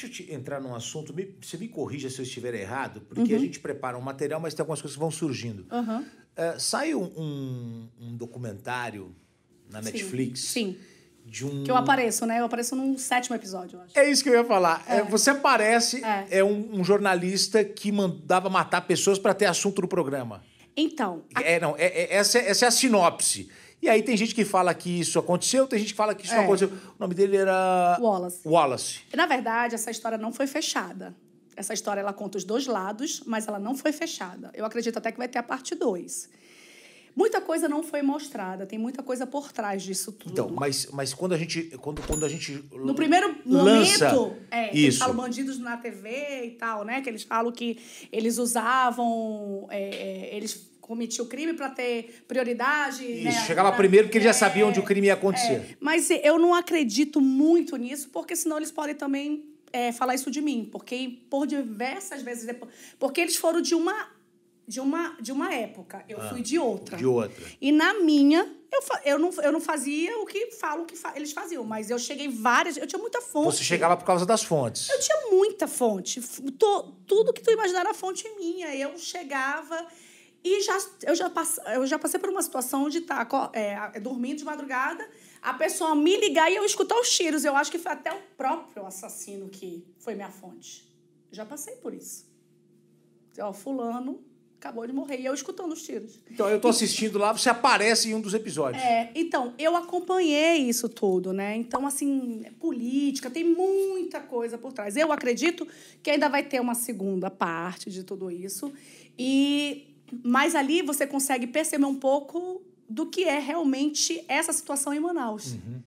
Deixa eu te entrar num assunto, me, você me corrija se eu estiver errado, porque uhum. a gente prepara um material, mas tem algumas coisas que vão surgindo. Uhum. sai um, um, um, documentário na Netflix. Sim. De um... Que eu apareço, né? Eu apareço num sétimo episódio, eu acho. É isso que eu ia falar. É. É, você aparece, é, é um, um, jornalista que mandava matar pessoas para ter assunto no programa. Então. A... É, não, é, é, essa, essa é a sinopse. E aí tem gente que fala que isso aconteceu, tem gente que fala que isso é. não aconteceu. O nome dele era. Wallace. Wallace. Na verdade, essa história não foi fechada. Essa história ela conta os dois lados, mas ela não foi fechada. Eu acredito até que vai ter a parte 2. Muita coisa não foi mostrada, tem muita coisa por trás disso tudo. Então, mas, mas quando a gente. Quando, quando a gente. No primeiro lança momento, é, isso. eles falam bandidos na TV e tal, né? Que eles falam que eles usavam. É, é eles cometi o crime para ter prioridade. Isso, né? chegava primeiro porque ele já sabia onde o crime ia acontecer. É. Mas eu não acredito muito nisso, porque senão eles podem também é, falar isso de mim. Porque por diversas vezes depois. Porque eles foram de uma. De uma, de uma época, eu ah, fui de outra. De outra. E na minha, eu, eu, não, eu não fazia o que falam que fa eles faziam, mas eu cheguei várias. Eu tinha muita fonte. Você chegava por causa das fontes. Eu tinha muita fonte. Tô, tudo que tu imaginar era fonte minha. Eu chegava, e já, eu, já passe, eu já passei por uma situação de estar tá, é, é, dormindo de madrugada, a pessoa me ligar e eu escutar os tiros. Eu acho que foi até o próprio assassino que foi minha fonte. Já passei por isso. Ó, fulano acabou de morrer e eu escutando os tiros. Então, eu tô assistindo lá, você aparece em um dos episódios. É, então, eu acompanhei isso tudo, né? Então, assim, é política, tem muita coisa por trás. Eu acredito que ainda vai ter uma segunda parte de tudo isso. E mas ali você consegue perceber um pouco do que é realmente essa situação em Manaus. Uhum.